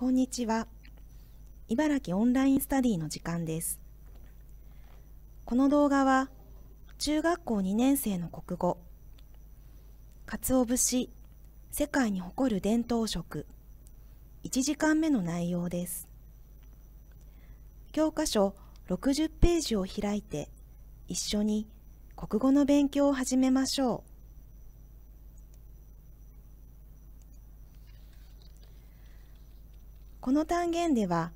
こんにちは。茨城オンラインスタディの時間です。この動画は、中学校2年生の国語、鰹節、世界に誇る伝統食、1時間目の内容です。教科書60ページを開いて、一緒に国語の勉強を始めましょう。この単元では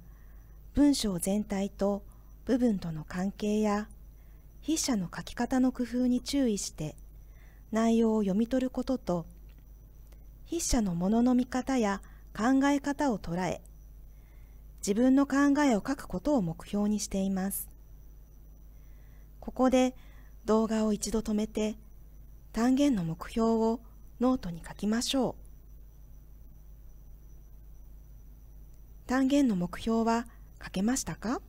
文章全体と部分との関係や筆者の書き方の工夫に注意して内容を読み取ることと筆者のものの見方や考え方を捉え自分の考えを書くことを目標にしていますここで動画を一度止めて単元の目標をノートに書きましょう単元の目標は書けましたか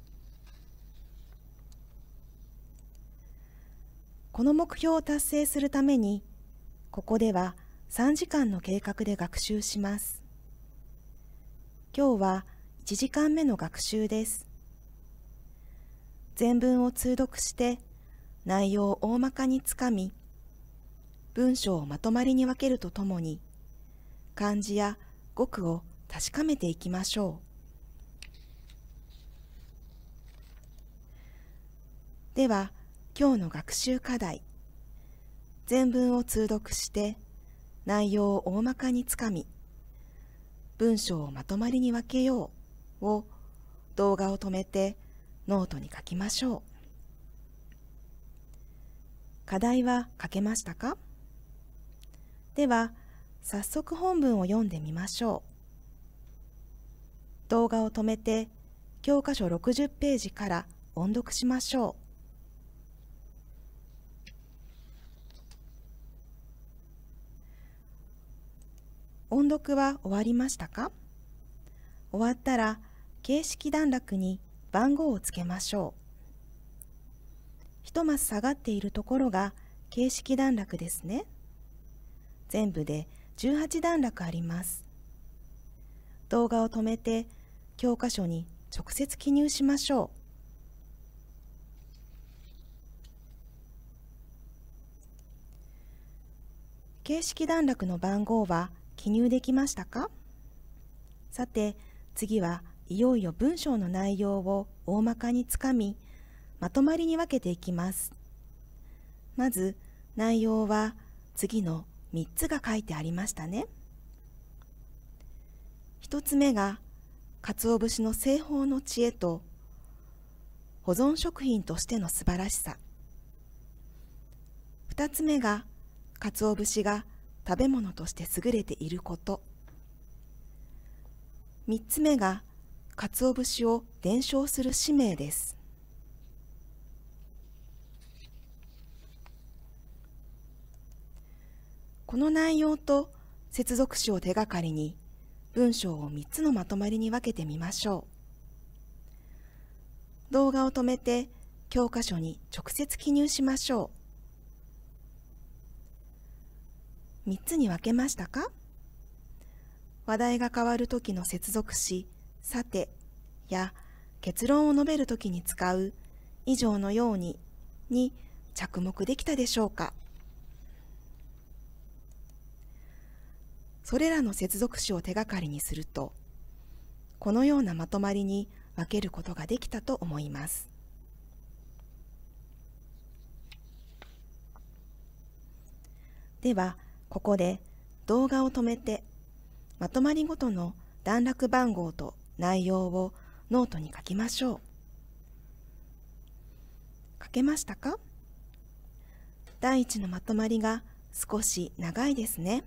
この目標を達成するためにここでは3時間の計画で学習します今日は1時間目の学習です全文を通読して内容を大まかにつかみ文章をまとまりに分けるとともに漢字や語句を確かめていきましょう。では、今日の学習課題。全文を通読して内容を大まかにつかみ、文章をまとまりに分けようを動画を止めてノートに書きましょう。課題は書けましたかでは、早速本文を読んでみましょう。動画を止めて教科書60ページから音読しましょう。音読は終わりましたか終わったら形式段落に番号をつけましょう。一マス下がっているところが形式段落ですね。全部で18段落あります。動画を止めて教科書に直接記入しましょう。形式段落の番号は記入できましたかさて次はいよいよ文章の内容を大まかにつかみまとまりに分けていきますまず内容は次の3つが書いてありましたね。一つ目が鰹節の製法の知恵と保存食品としての素晴らしさ二つ目が鰹節が食べ物として優れていること三つ目が鰹節を伝承する使命ですこの内容と接続詞を手がかりに文章を3つのまとまりに分けてみましょう。動画を止めて教科書に直接記入しましょう。3つに分けましたか話題が変わる時の接続詞、さてや結論を述べる時に使う以上のようにに着目できたでしょうかそれらの接続詞を手がかりにするとこのようなまとまりに分けることができたと思います。ではここで動画を止めてまとまりごとの段落番号と内容をノートに書きましょう。書けましたか第一のまとまりが少し長いですね。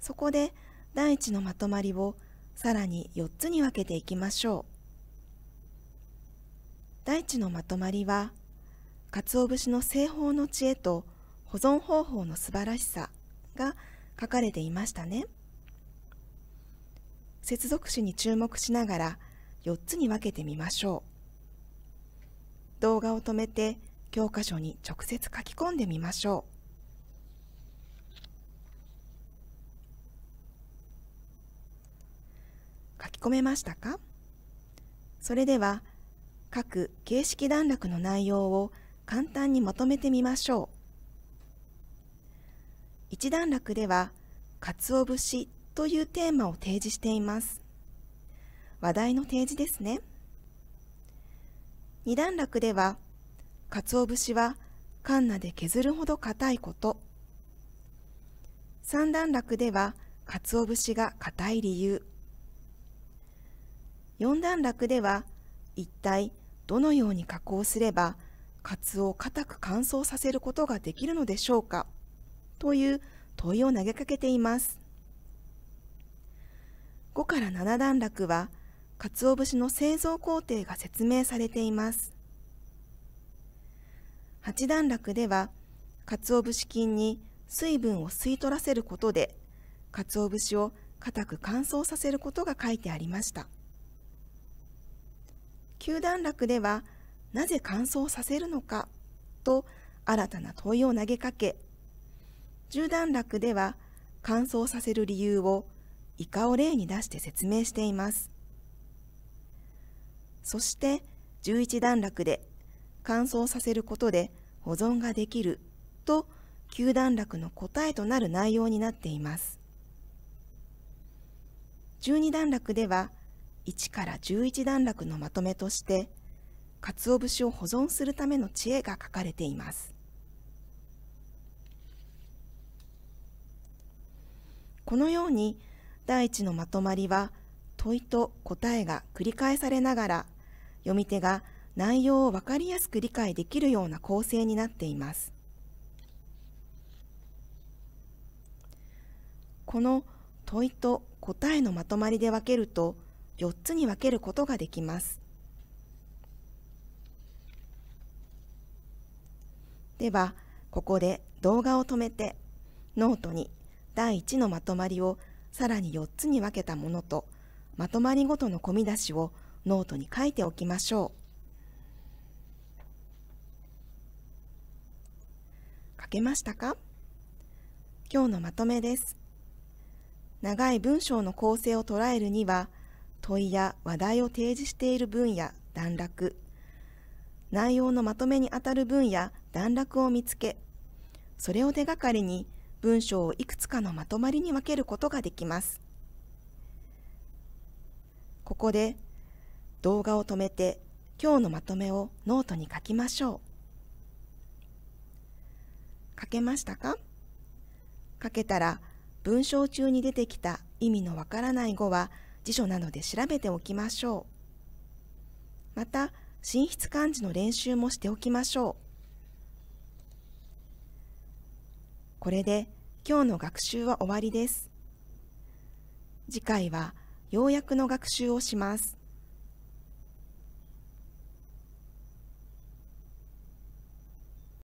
そこで第一のまとまりをさらに4つに分けていきましょう第一のまとまりは鰹節の製法の知恵と保存方法の素晴らしさが書かれていましたね接続詞に注目しながら4つに分けてみましょう動画を止めて教科書に直接書き込んでみましょう書き込めましたかそれでは各形式段落の内容を簡単にまとめてみましょう1段落では「鰹節」というテーマを提示しています話題の提示ですね2段落では「鰹節はカンナで削るほど硬いこと」3段落では「鰹節が硬い理由」四段落では一体どのように加工すればカツを固く乾燥させることができるのでしょうかという問いを投げかけています5から7段落は鰹節の製造工程が説明されています8段落では鰹節菌に水分を吸い取らせることで鰹節を固く乾燥させることが書いてありました九段落ではなぜ乾燥させるのかと新たな問いを投げかけ十段落では乾燥させる理由をイカを例に出して説明していますそして11段落で乾燥させることで保存ができると九段落の答えとなる内容になっています12段落では1から11段落のまとめとして鰹節を保存するための知恵が書かれていますこのように第一のまとまりは問いと答えが繰り返されながら読み手が内容を分かりやすく理解できるような構成になっていますこの問いと答えのまとまりで分けると4つに分けることができます。ではここで動画を止めてノートに第1のまとまりをさらに4つに分けたものとまとまりごとの込み出しをノートに書いておきましょう。書けましたか今日のまとめです。長い文章の構成を捉えるには問いや話題を提示している分野段落内容のまとめにあたる分野段落を見つけそれを手がかりに文章をいくつかのまとまりに分けることができますここで動画を止めて今日のまとめをノートに書きましょう書けましたか書けたら文章中に出てきた意味のわからない語は「辞書などで調べておきましょう。また、寝室漢字の練習もしておきましょう。これで今日の学習は終わりです。次回は要約の学習をします。